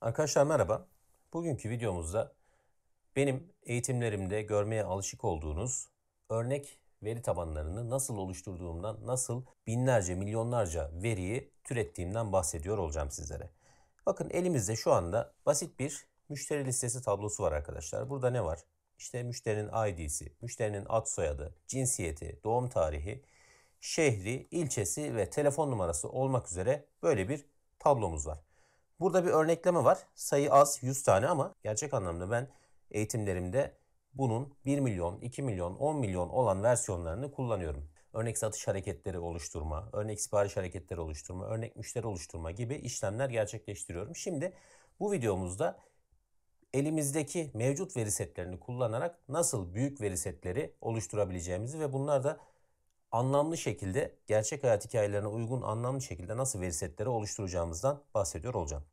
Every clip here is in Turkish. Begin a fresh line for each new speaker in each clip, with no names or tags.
Arkadaşlar merhaba. Bugünkü videomuzda benim eğitimlerimde görmeye alışık olduğunuz örnek veri tabanlarını nasıl oluşturduğumdan, nasıl binlerce, milyonlarca veriyi türettiğimden bahsediyor olacağım sizlere. Bakın elimizde şu anda basit bir müşteri listesi tablosu var arkadaşlar. Burada ne var? İşte müşterinin ID'si, müşterinin ad soyadı, cinsiyeti, doğum tarihi, şehri, ilçesi ve telefon numarası olmak üzere böyle bir tablomuz var. Burada bir örnekleme var. Sayı az 100 tane ama gerçek anlamda ben eğitimlerimde bunun 1 milyon, 2 milyon, 10 milyon olan versiyonlarını kullanıyorum. Örnek satış hareketleri oluşturma, örnek sipariş hareketleri oluşturma, örnek müşteri oluşturma gibi işlemler gerçekleştiriyorum. Şimdi bu videomuzda elimizdeki mevcut veri setlerini kullanarak nasıl büyük veri setleri oluşturabileceğimizi ve bunlar da anlamlı şekilde gerçek hayat hikayelerine uygun anlamlı şekilde nasıl veri setleri oluşturacağımızdan bahsediyor olacağım.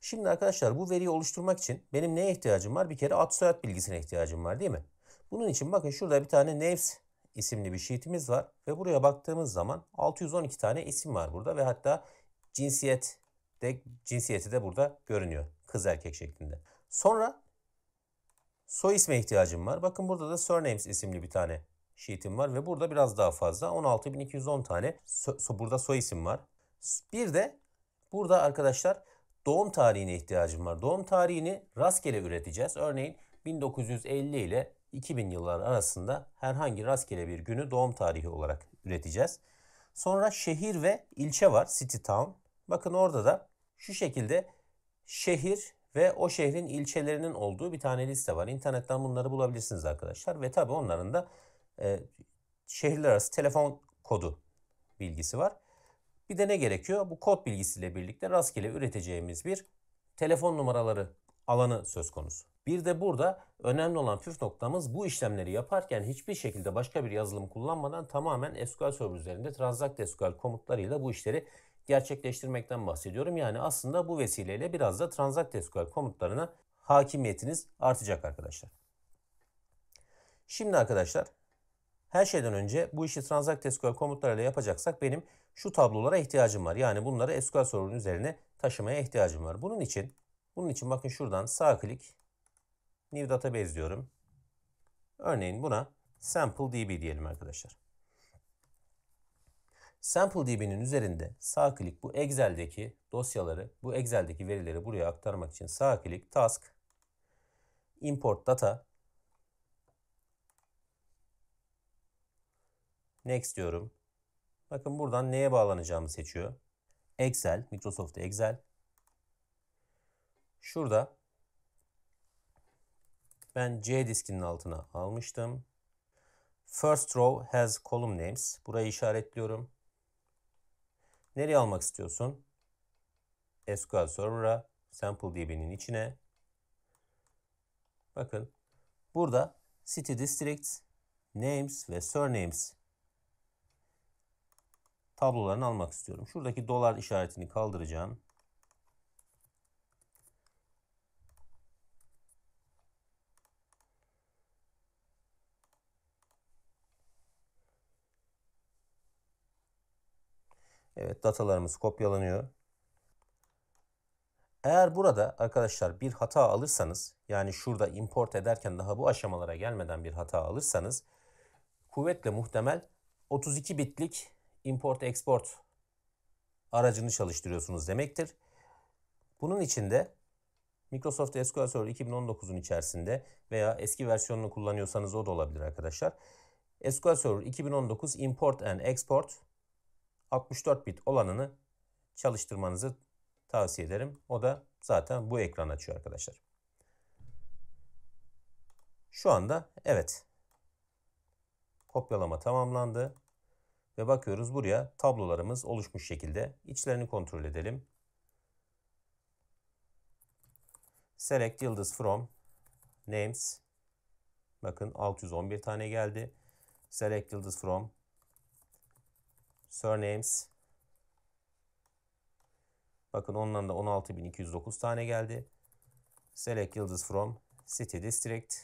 Şimdi arkadaşlar bu veriyi oluşturmak için benim neye ihtiyacım var? Bir kere ad soyad bilgisine ihtiyacım var değil mi? Bunun için bakın şurada bir tane Nevs isimli bir sheetimiz var ve buraya baktığımız zaman 612 tane isim var burada ve hatta cinsiyet de cinsiyeti de burada görünüyor. Kız erkek şeklinde. Sonra soy isme ihtiyacım var. Bakın burada da surnames isimli bir tane sheet'im var ve burada biraz daha fazla 16.210 tane so, so, burada soy isim var. Bir de burada arkadaşlar doğum tarihine ihtiyacım var. Doğum tarihini rastgele üreteceğiz. Örneğin 1950 ile 2000 yıllar arasında herhangi rastgele bir günü doğum tarihi olarak üreteceğiz. Sonra şehir ve ilçe var. City town. Bakın orada da şu şekilde şehir ve o şehrin ilçelerinin olduğu bir tane liste var. İnternetten bunları bulabilirsiniz arkadaşlar. Ve tabi onların da e, şehirler arası telefon kodu bilgisi var. Bir de ne gerekiyor? Bu kod bilgisiyle birlikte rastgele üreteceğimiz bir telefon numaraları alanı söz konusu. Bir de burada önemli olan püf noktamız bu işlemleri yaparken hiçbir şekilde başka bir yazılım kullanmadan tamamen SQL Server üzerinde Transact SQL komutlarıyla bu işleri gerçekleştirmekten bahsediyorum. Yani aslında bu vesileyle biraz da Transact SQL komutlarına hakimiyetiniz artacak arkadaşlar. Şimdi arkadaşlar her şeyden önce bu işi Transact SQL komutlarıyla yapacaksak benim şu tablolara ihtiyacım var. Yani bunları SQL sorunun üzerine taşımaya ihtiyacım var. Bunun için bunun için bakın şuradan sağ klik New Database diyorum. Örneğin buna Sample DB diyelim arkadaşlar. Sample DB'nin üzerinde sağ klik bu Excel'deki dosyaları, bu Excel'deki verileri buraya aktarmak için sağ klik Task Import Data Next diyorum. Bakın buradan neye bağlanacağımı seçiyor. Excel, Microsoft Excel. Şurada ben C diskinin altına almıştım. First row has column names. Burayı işaretliyorum. Nereye almak istiyorsun? SQL Server'a, SampleDB'nin içine. Bakın burada City District, Names ve Surnames tablolarını almak istiyorum. Şuradaki dolar işaretini kaldıracağım. Evet datalarımız kopyalanıyor. Eğer burada arkadaşlar bir hata alırsanız yani şurada import ederken daha bu aşamalara gelmeden bir hata alırsanız kuvvetle muhtemel 32 bitlik import export aracını çalıştırıyorsunuz demektir. Bunun için de Microsoft SQL Server 2019'un içerisinde veya eski versiyonunu kullanıyorsanız o da olabilir arkadaşlar. SQL Server 2019 import and export 64 bit olanını çalıştırmanızı tavsiye ederim. O da zaten bu ekran açıyor arkadaşlar. Şu anda evet. Kopyalama tamamlandı. Ve bakıyoruz buraya tablolarımız oluşmuş şekilde. İçlerini kontrol edelim. Select yıldız from names. Bakın 611 tane geldi. Select yıldız from surnames. Bakın ondan da 16.209 tane geldi. Select yıldız from city district.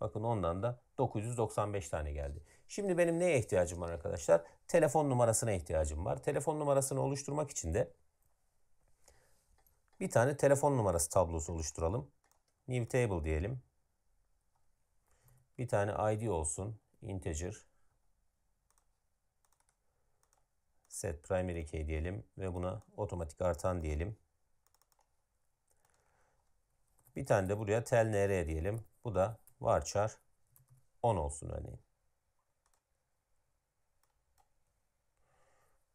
Bakın ondan da 995 tane geldi. Şimdi benim neye ihtiyacım var arkadaşlar? Telefon numarasına ihtiyacım var. Telefon numarasını oluşturmak için de bir tane telefon numarası tablosu oluşturalım. New table diyelim. Bir tane id olsun. Integer. Set primary key diyelim ve buna otomatik artan diyelim. Bir tane de buraya telnr diyelim. Bu da varchar 10 olsun örneğin.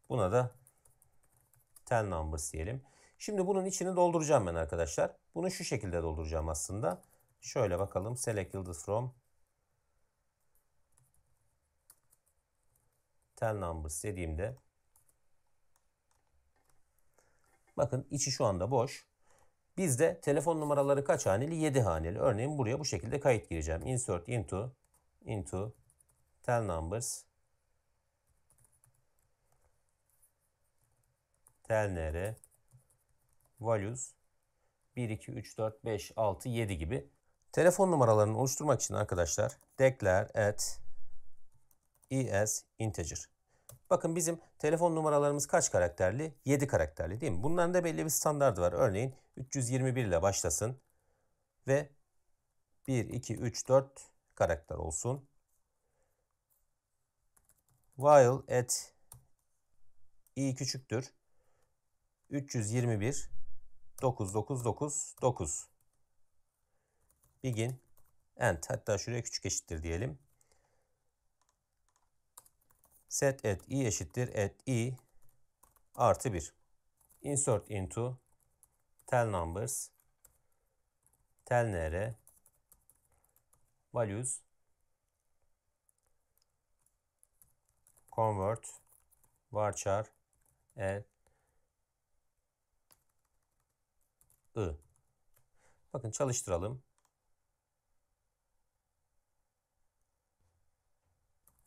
Buna da tel numbers diyelim. Şimdi bunun içini dolduracağım ben arkadaşlar. Bunu şu şekilde dolduracağım aslında. Şöyle bakalım. Select yıldız from tel numbers dediğimde bakın içi şu anda boş. Bizde telefon numaraları kaç haneli? 7 haneli. Örneğin buraya bu şekilde kayıt gireceğim. Insert into into tel numbers telnr, values 1, 2, 3, 4, 5, 6, 7 gibi. Telefon numaralarını oluşturmak için arkadaşlar declare at is e integer. Bakın bizim telefon numaralarımız kaç karakterli? 7 karakterli değil mi? Bunların da belli bir standardı var. Örneğin 321 ile başlasın ve 1, 2, 3, 4 karakter olsun. While at i e küçüktür 321 999 9 begin end hatta şuraya küçük eşittir diyelim. Set at i eşittir at i artı 1. Insert into tel numbers tel nere values convert varchar at I. Bakın çalıştıralım.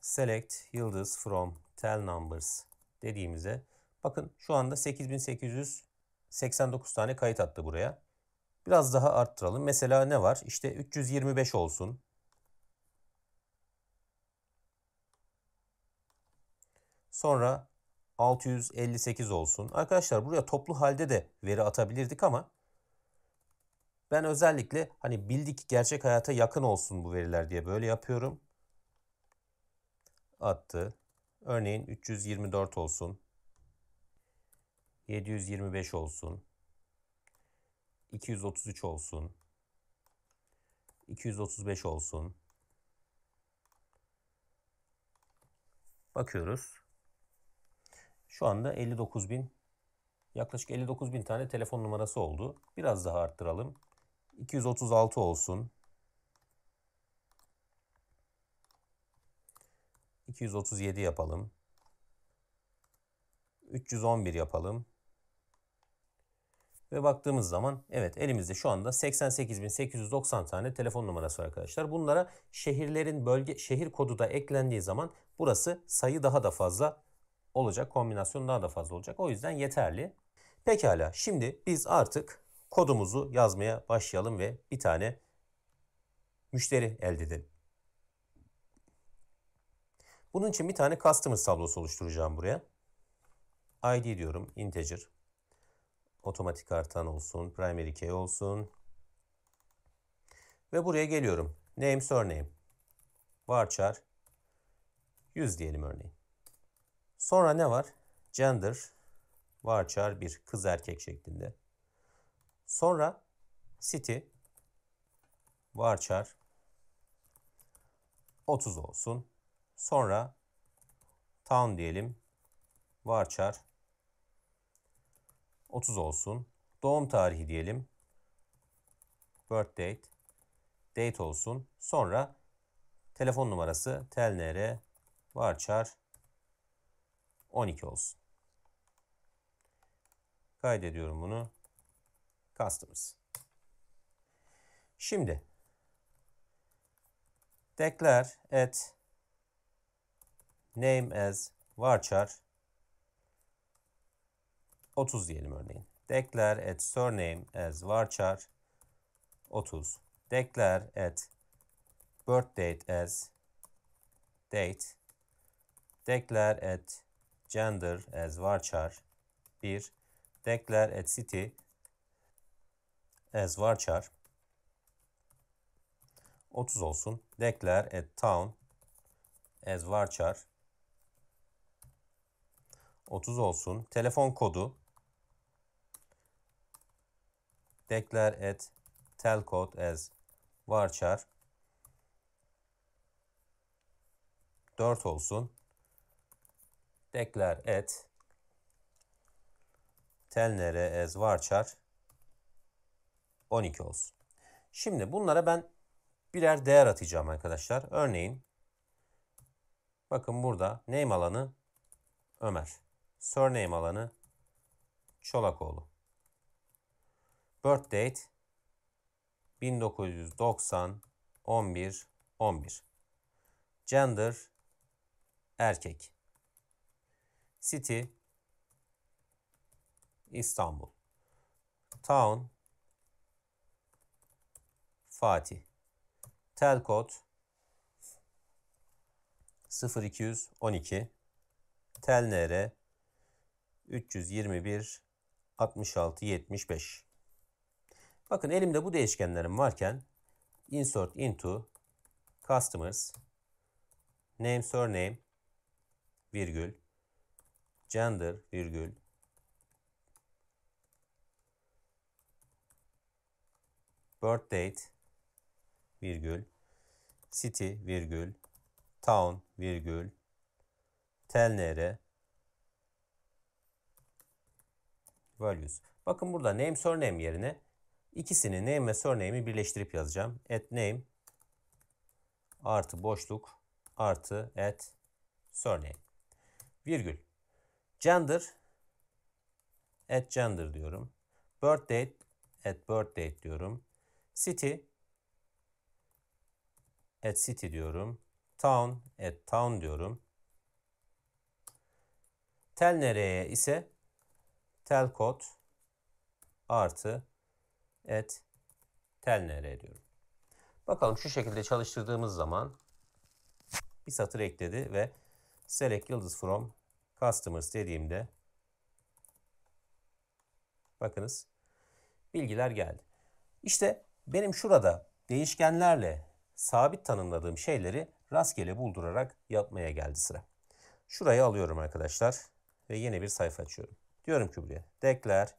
Select yıldız from tel numbers dediğimize. bakın şu anda 8889 tane kayıt attı buraya. Biraz daha arttıralım. Mesela ne var? İşte 325 olsun. Sonra 658 olsun. Arkadaşlar buraya toplu halde de veri atabilirdik ama ben özellikle hani bildik gerçek hayata yakın olsun bu veriler diye böyle yapıyorum. Attı. Örneğin 324 olsun. 725 olsun. 233 olsun. 235 olsun. Bakıyoruz. Şu anda 59 bin yaklaşık 59 bin tane telefon numarası oldu. Biraz daha arttıralım. 236 olsun. 237 yapalım. 311 yapalım. Ve baktığımız zaman evet elimizde şu anda 88.890 tane telefon numarası var arkadaşlar. Bunlara şehirlerin bölge şehir kodu da eklendiği zaman burası sayı daha da fazla olacak. Kombinasyon daha da fazla olacak. O yüzden yeterli. Pekala şimdi biz artık kodumuzu yazmaya başlayalım ve bir tane müşteri elde edelim. Bunun için bir tane customers tablosu oluşturacağım buraya. ID diyorum integer. Otomatik artan olsun, primary key olsun. Ve buraya geliyorum. Name surname. Varchar 100 diyelim örneğin. Sonra ne var? Gender varchar 1 kız erkek şeklinde. Sonra City varchar 30 olsun. Sonra town diyelim. Varchar 30 olsun. Doğum tarihi diyelim. Birth date. Date olsun. Sonra telefon numarası telnr varchar 12 olsun. Kaydediyorum bunu kastımız. Şimdi declare at name as varchar 30 diyelim örneğin. Declare at surname as varchar 30. Declare at birth date as date. Declare at gender as varchar 1. Declare at city as varchar 30 olsun. Declare at town as varchar 30 olsun. Telefon kodu declare at telcode as varchar 4 olsun. Declare at telnere as varchar 12 olsun. Şimdi bunlara ben birer değer atacağım arkadaşlar. Örneğin bakın burada name alanı Ömer. Surname alanı Çolakoğlu. Birth date 1990 11 11. Gender erkek. City İstanbul. Town Fatih. Tel kod 0212 telnr 321 66 75. Bakın elimde bu değişkenlerim varken insert into customers name surname virgül gender virgül birth date virgül city virgül town virgül telnere values. Bakın burada name surname yerine ikisini name ve surname'i birleştirip yazacağım. At name artı boşluk artı at surname. Virgül. Gender at gender diyorum. Birth date at birth date diyorum. City at city diyorum. Town at town diyorum. Tel nereye ise tel kod artı at tel nereye diyorum. Bakalım şu şekilde çalıştırdığımız zaman bir satır ekledi ve select yıldız from customers dediğimde bakınız bilgiler geldi. İşte benim şurada değişkenlerle sabit tanımladığım şeyleri rastgele buldurarak yapmaya geldi sıra. Şurayı alıyorum arkadaşlar ve yeni bir sayfa açıyorum. Diyorum ki buraya declare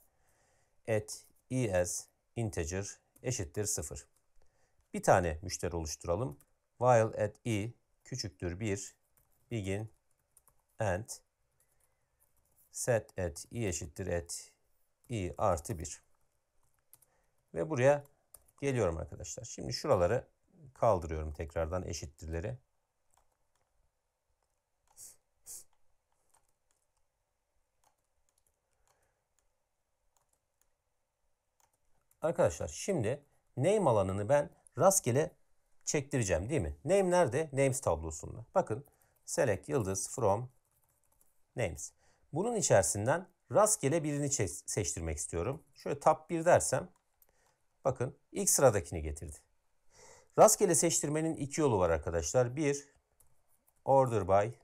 et is integer eşittir 0. Bir tane müşteri oluşturalım. While at i küçüktür 1 begin and set at i eşittir at i artı 1. Ve buraya geliyorum arkadaşlar. Şimdi şuraları kaldırıyorum tekrardan eşittirleri. Arkadaşlar şimdi name alanını ben rastgele çektireceğim değil mi? Name nerede? Names tablosunda. Bakın select yıldız from names. Bunun içerisinden rastgele birini seçtirmek istiyorum. Şöyle tab 1 dersem bakın ilk sıradakini getirdi. Rastgele seçtirmenin iki yolu var arkadaşlar. Bir, order by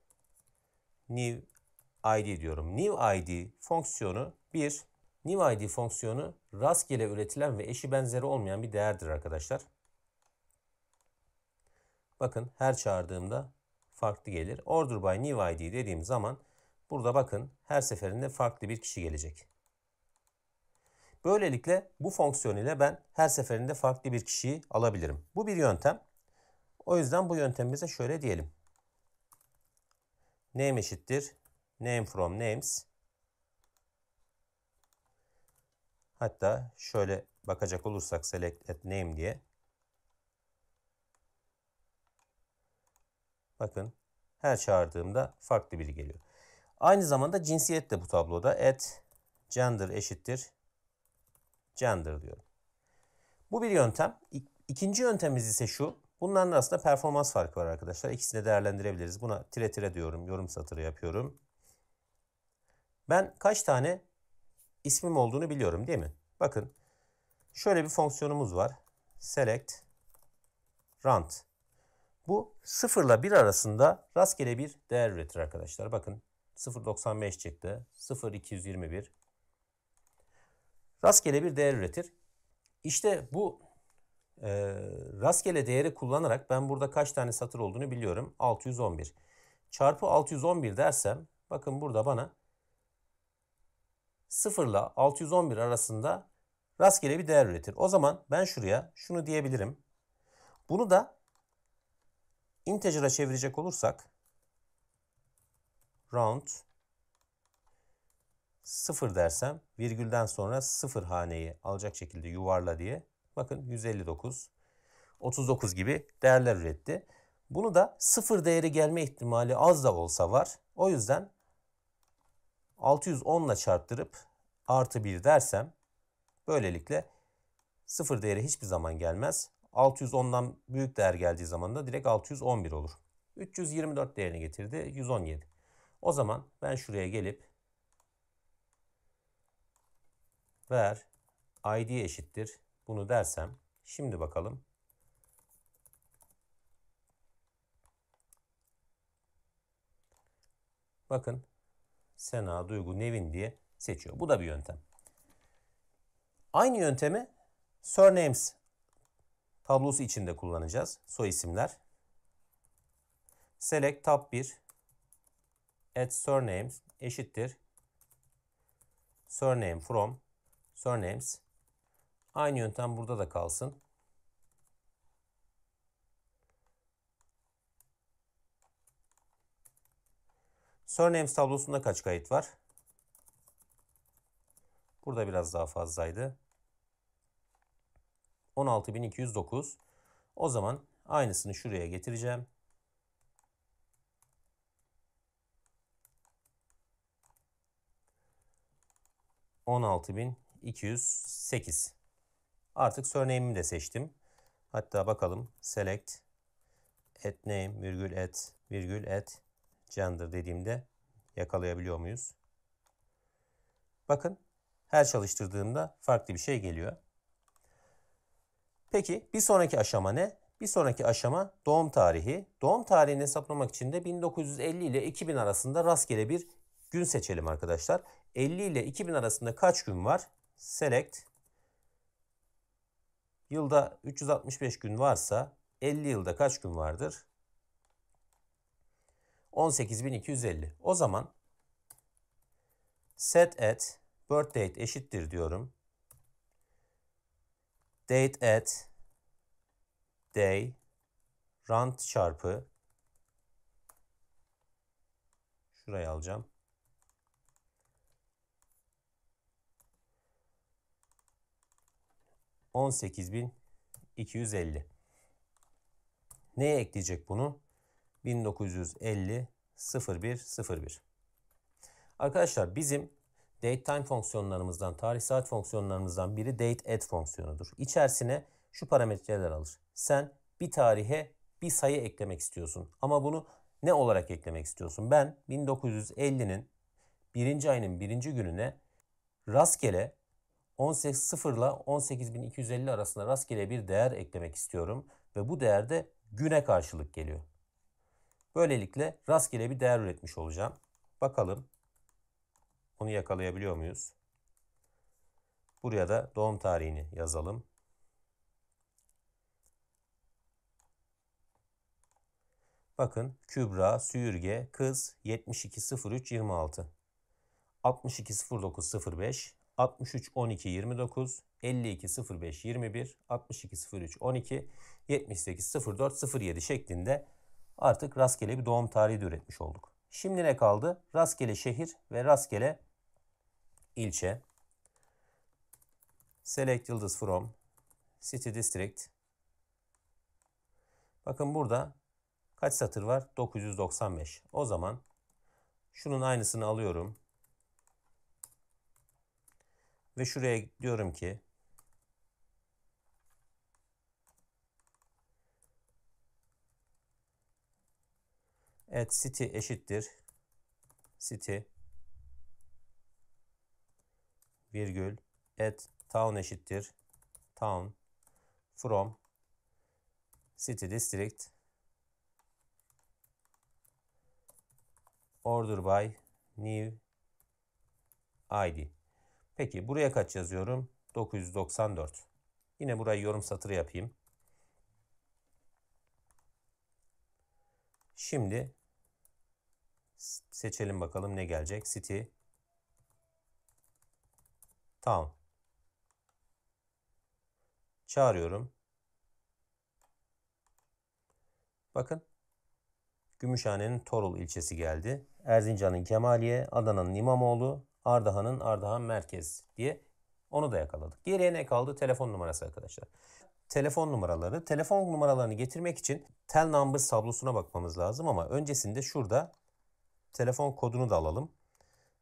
new id diyorum. New id fonksiyonu bir, new id fonksiyonu rastgele üretilen ve eşi benzeri olmayan bir değerdir arkadaşlar. Bakın her çağırdığımda farklı gelir. Order by new id dediğim zaman burada bakın her seferinde farklı bir kişi gelecek. Böylelikle bu fonksiyon ile ben her seferinde farklı bir kişiyi alabilirim. Bu bir yöntem. O yüzden bu yöntemimize şöyle diyelim. Name eşittir. Name from names. Hatta şöyle bakacak olursak select at name diye. Bakın her çağırdığımda farklı biri geliyor. Aynı zamanda cinsiyet de bu tabloda. At gender eşittir gender diyorum. Bu bir yöntem. İkinci yöntemimiz ise şu. Bunların arasında performans farkı var arkadaşlar. İkisini de değerlendirebiliriz. Buna tire tire diyorum. Yorum satırı yapıyorum. Ben kaç tane ismim olduğunu biliyorum değil mi? Bakın şöyle bir fonksiyonumuz var. Select Rand. Bu 0 ile 1 arasında rastgele bir değer üretir arkadaşlar. Bakın 0.95 çıktı. 0.221 rastgele bir değer üretir. İşte bu e, rastgele değeri kullanarak ben burada kaç tane satır olduğunu biliyorum. 611. Çarpı 611 dersem bakın burada bana 0 ile 611 arasında rastgele bir değer üretir. O zaman ben şuraya şunu diyebilirim. Bunu da integer'a çevirecek olursak round 0 dersem virgülden sonra 0 haneyi alacak şekilde yuvarla diye bakın 159, 39 gibi değerler üretti. Bunu da 0 değeri gelme ihtimali az da olsa var. O yüzden 610 ile çarptırıp artı 1 dersem böylelikle 0 değeri hiçbir zaman gelmez. 610'dan büyük değer geldiği zaman da direkt 611 olur. 324 değerini getirdi 117. O zaman ben şuraya gelip ver id eşittir bunu dersem şimdi bakalım. Bakın Sena, Duygu, Nevin diye seçiyor. Bu da bir yöntem. Aynı yöntemi surnames tablosu içinde kullanacağız. Soy isimler. Select tab 1 add surnames eşittir surname from surnames. Aynı yöntem burada da kalsın. Surnames tablosunda kaç kayıt var? Burada biraz daha fazlaydı. 16209. O zaman aynısını şuraya getireceğim. On altı bin 208. Artık surname'imi de seçtim. Hatta bakalım select et name virgül et virgül et gender dediğimde yakalayabiliyor muyuz? Bakın her çalıştırdığımda farklı bir şey geliyor. Peki bir sonraki aşama ne? Bir sonraki aşama doğum tarihi. Doğum tarihini hesaplamak için de 1950 ile 2000 arasında rastgele bir gün seçelim arkadaşlar. 50 ile 2000 arasında kaç gün var? select yılda 365 gün varsa 50 yılda kaç gün vardır? 18250. O zaman set at birth date eşittir diyorum. Date at day rant çarpı şurayı alacağım. 18.250. Neye ekleyecek bunu? 1950 01 01. Arkadaşlar bizim date time fonksiyonlarımızdan, tarih saat fonksiyonlarımızdan biri date add fonksiyonudur. İçerisine şu parametreler alır. Sen bir tarihe bir sayı eklemek istiyorsun. Ama bunu ne olarak eklemek istiyorsun? Ben 1950'nin birinci ayının birinci gününe rastgele 18.0 ile 18.250 arasında rastgele bir değer eklemek istiyorum ve bu değer de güne karşılık geliyor. Böylelikle rastgele bir değer üretmiş olacağım. Bakalım onu yakalayabiliyor muyuz? Buraya da doğum tarihini yazalım. Bakın Kübra, Süyürge, Kız 720326. 620905 63 12 29 52 05 21 62 03 12 78 04 07 şeklinde artık rastgele bir doğum tarihi de üretmiş olduk. Şimdi ne kaldı? Rastgele şehir ve rastgele ilçe. Select yıldız from city district. Bakın burada kaç satır var? 995. O zaman şunun aynısını alıyorum. Ve şuraya diyorum ki Evet city eşittir. City virgül at town eşittir. Town from city district order by new id. Peki buraya kaç yazıyorum? 994. Yine burayı yorum satırı yapayım. Şimdi seçelim bakalım ne gelecek. City Town Çağırıyorum. Bakın Gümüşhane'nin Torul ilçesi geldi. Erzincan'ın Kemaliye, Adana'nın İmamoğlu, Ardahan'ın Ardahan Merkez diye onu da yakaladık. Geriye ne kaldı? Telefon numarası arkadaşlar. Telefon numaraları. Telefon numaralarını getirmek için tel numbers tablosuna bakmamız lazım ama öncesinde şurada telefon kodunu da alalım.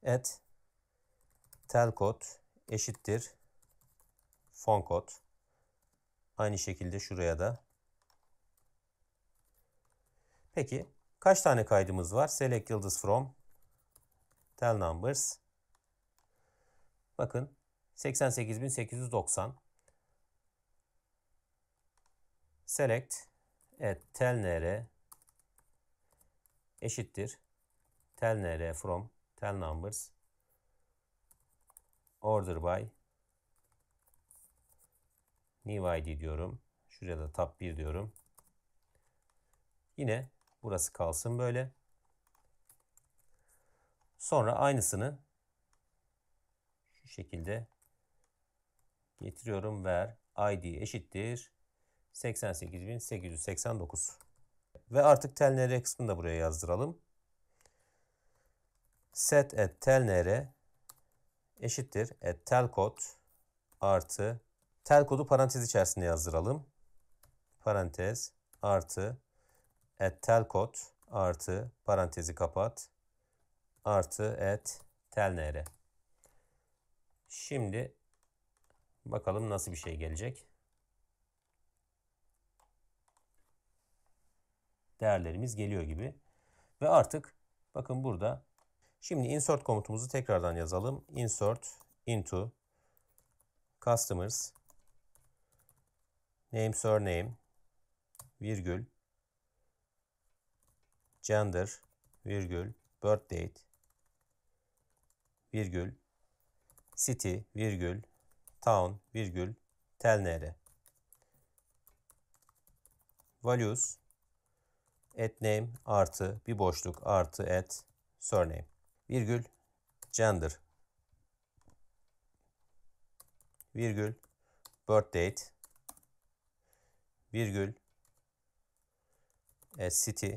Et. Tel kod eşittir fon kod. Aynı şekilde şuraya da. Peki kaç tane kaydımız var? Select yıldız from tel numbers Bakın 88.890 select et telnr eşittir telnr from tel numbers order by new id diyorum. Şuraya da tab 1 diyorum. Yine burası kalsın böyle. Sonra aynısını şekilde getiriyorum. Ver id eşittir 88.889. Ve artık telnr kısmını da buraya yazdıralım. Set at telnr eşittir at telcode artı tel kodu parantez içerisinde yazdıralım. Parantez artı at telcode artı parantezi kapat artı at telnr. Şimdi bakalım nasıl bir şey gelecek. Değerlerimiz geliyor gibi. Ve artık bakın burada şimdi insert komutumuzu tekrardan yazalım. Insert into customers name surname virgül gender virgül birth date virgül city virgül town virgül tel nere values at name artı bir boşluk artı at surname virgül gender virgül birth date virgül at city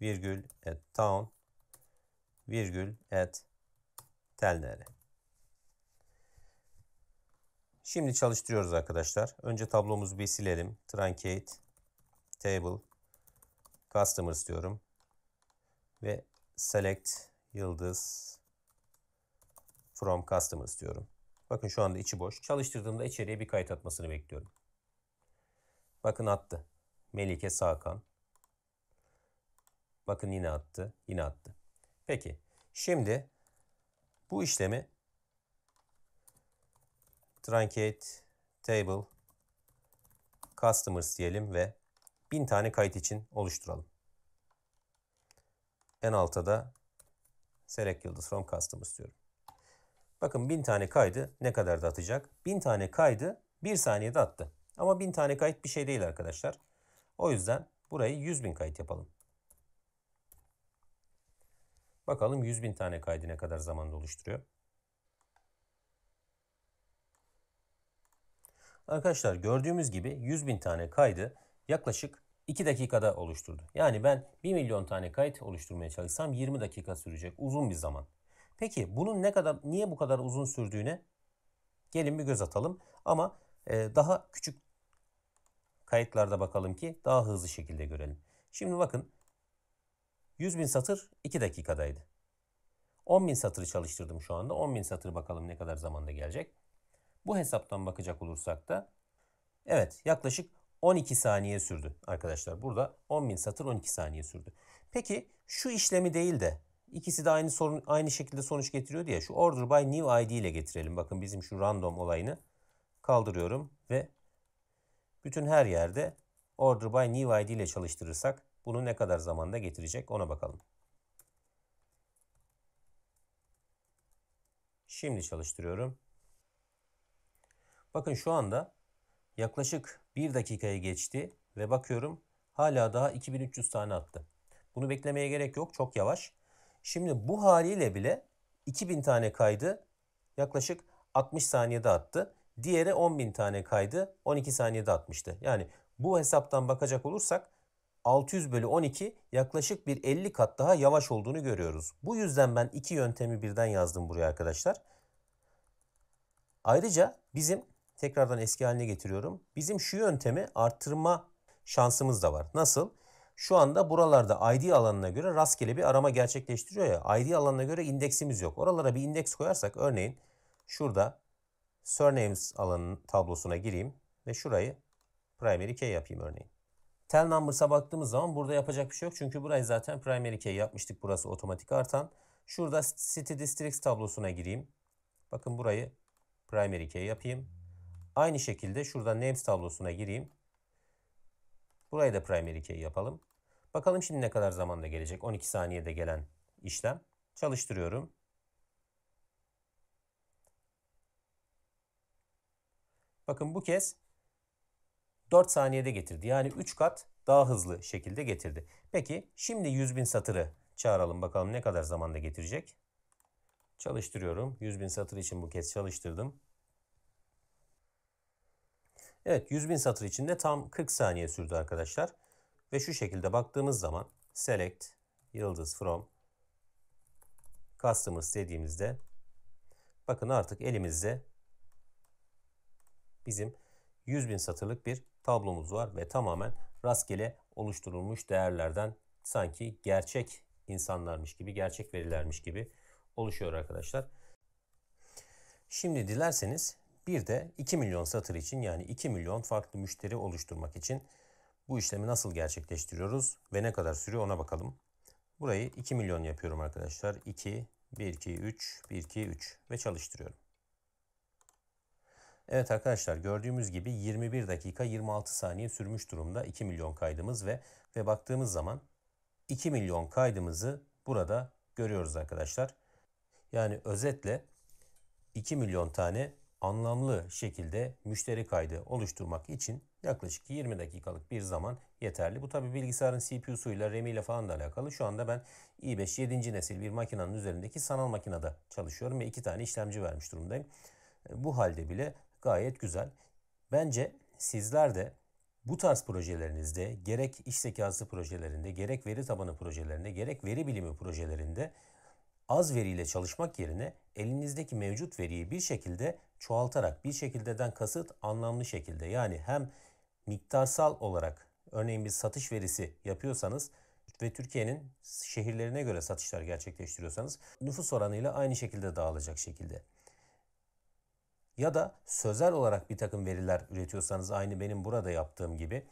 virgül at town virgül at nere Şimdi çalıştırıyoruz arkadaşlar. Önce tablomuzu bir silelim. Truncate, Table, Customers diyorum. Ve Select, Yıldız, From Customers diyorum. Bakın şu anda içi boş. Çalıştırdığımda içeriye bir kayıt atmasını bekliyorum. Bakın attı. Melike Sakan. Bakın yine attı. Yine attı. Peki. Şimdi bu işlemi truncate table customers diyelim ve 1000 tane kayıt için oluşturalım. En alta da select yıldız from customers diyorum. Bakın 1000 tane kaydı ne kadar da atacak? 1000 tane kaydı 1 saniyede attı. Ama 1000 tane kayıt bir şey değil arkadaşlar. O yüzden burayı 100.000 kayıt yapalım. Bakalım 100.000 tane kaydı ne kadar zamanda oluşturuyor. Arkadaşlar gördüğümüz gibi 100 bin tane kaydı yaklaşık 2 dakikada oluşturdu. Yani ben 1 milyon tane kayıt oluşturmaya çalışsam 20 dakika sürecek uzun bir zaman. Peki bunun ne kadar niye bu kadar uzun sürdüğüne gelin bir göz atalım. Ama e, daha küçük kayıtlarda bakalım ki daha hızlı şekilde görelim. Şimdi bakın 100 bin satır 2 dakikadaydı. 10 bin satırı çalıştırdım şu anda. 10 bin satır bakalım ne kadar zamanda gelecek. Bu hesaptan bakacak olursak da evet yaklaşık 12 saniye sürdü arkadaşlar. Burada 10.000 satır 12 saniye sürdü. Peki şu işlemi değil de ikisi de aynı sorun aynı şekilde sonuç getiriyor diye şu order by new id ile getirelim. Bakın bizim şu random olayını kaldırıyorum ve bütün her yerde order by new id ile çalıştırırsak bunu ne kadar zamanda getirecek ona bakalım. Şimdi çalıştırıyorum. Bakın şu anda yaklaşık 1 dakikaya geçti ve bakıyorum hala daha 2300 tane attı. Bunu beklemeye gerek yok. Çok yavaş. Şimdi bu haliyle bile 2000 tane kaydı yaklaşık 60 saniyede attı. Diğeri 10.000 tane kaydı 12 saniyede atmıştı. Yani bu hesaptan bakacak olursak 600 bölü 12 yaklaşık bir 50 kat daha yavaş olduğunu görüyoruz. Bu yüzden ben iki yöntemi birden yazdım buraya arkadaşlar. Ayrıca bizim tekrardan eski haline getiriyorum. Bizim şu yöntemi arttırma şansımız da var. Nasıl? Şu anda buralarda ID alanına göre rastgele bir arama gerçekleştiriyor ya. ID alanına göre indeksimiz yok. Oralara bir indeks koyarsak örneğin şurada surnames alanının tablosuna gireyim ve şurayı primary key yapayım örneğin. Tel numbers'a baktığımız zaman burada yapacak bir şey yok. Çünkü burayı zaten primary key yapmıştık. Burası otomatik artan. Şurada city districts tablosuna gireyim. Bakın burayı primary key yapayım. Aynı şekilde şuradan names tablosuna gireyim. Burayı da primary key yapalım. Bakalım şimdi ne kadar zamanda gelecek. 12 saniyede gelen işlem. Çalıştırıyorum. Bakın bu kez 4 saniyede getirdi. Yani 3 kat daha hızlı şekilde getirdi. Peki şimdi 100.000 satırı çağıralım. Bakalım ne kadar zamanda getirecek. Çalıştırıyorum. 100.000 satır için bu kez çalıştırdım. Evet 100 bin satır içinde tam 40 saniye sürdü arkadaşlar. Ve şu şekilde baktığımız zaman select yıldız from customers dediğimizde bakın artık elimizde bizim 100 bin satırlık bir tablomuz var ve tamamen rastgele oluşturulmuş değerlerden sanki gerçek insanlarmış gibi, gerçek verilermiş gibi oluşuyor arkadaşlar. Şimdi dilerseniz bir de 2 milyon satır için yani 2 milyon farklı müşteri oluşturmak için bu işlemi nasıl gerçekleştiriyoruz ve ne kadar sürüyor ona bakalım. Burayı 2 milyon yapıyorum arkadaşlar. 2, 1, 2, 3, 1, 2, 3 ve çalıştırıyorum. Evet arkadaşlar gördüğümüz gibi 21 dakika 26 saniye sürmüş durumda 2 milyon kaydımız ve ve baktığımız zaman 2 milyon kaydımızı burada görüyoruz arkadaşlar. Yani özetle 2 milyon tane anlamlı şekilde müşteri kaydı oluşturmak için yaklaşık 20 dakikalık bir zaman yeterli. Bu tabi bilgisayarın CPU'suyla, RAM ile falan da alakalı. Şu anda ben i5 7. nesil bir makinenin üzerindeki sanal makinede çalışıyorum ve iki tane işlemci vermiş durumdayım. E, bu halde bile gayet güzel. Bence sizler de bu tarz projelerinizde gerek iş zekası projelerinde, gerek veri tabanı projelerinde, gerek veri bilimi projelerinde az veriyle çalışmak yerine elinizdeki mevcut veriyi bir şekilde çoğaltarak bir şekildeden kasıt anlamlı şekilde yani hem miktarsal olarak örneğin bir satış verisi yapıyorsanız ve Türkiye'nin şehirlerine göre satışlar gerçekleştiriyorsanız nüfus oranıyla aynı şekilde dağılacak şekilde. Ya da sözel olarak bir takım veriler üretiyorsanız aynı benim burada yaptığım gibi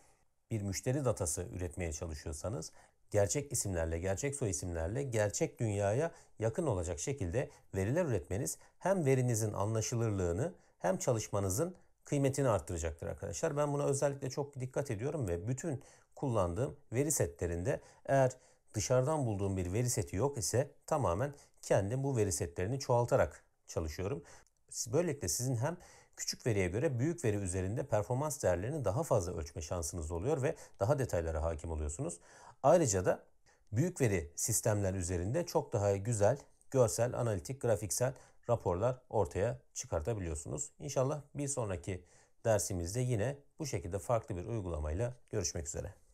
bir müşteri datası üretmeye çalışıyorsanız gerçek isimlerle, gerçek soy isimlerle gerçek dünyaya yakın olacak şekilde veriler üretmeniz hem verinizin anlaşılırlığını hem çalışmanızın kıymetini arttıracaktır arkadaşlar. Ben buna özellikle çok dikkat ediyorum ve bütün kullandığım veri setlerinde eğer dışarıdan bulduğum bir veri seti yok ise tamamen kendim bu veri setlerini çoğaltarak çalışıyorum. Böylelikle sizin hem küçük veriye göre büyük veri üzerinde performans değerlerini daha fazla ölçme şansınız oluyor ve daha detaylara hakim oluyorsunuz. Ayrıca da büyük veri sistemler üzerinde çok daha güzel görsel, analitik, grafiksel raporlar ortaya çıkartabiliyorsunuz. İnşallah bir sonraki dersimizde yine bu şekilde farklı bir uygulamayla görüşmek üzere.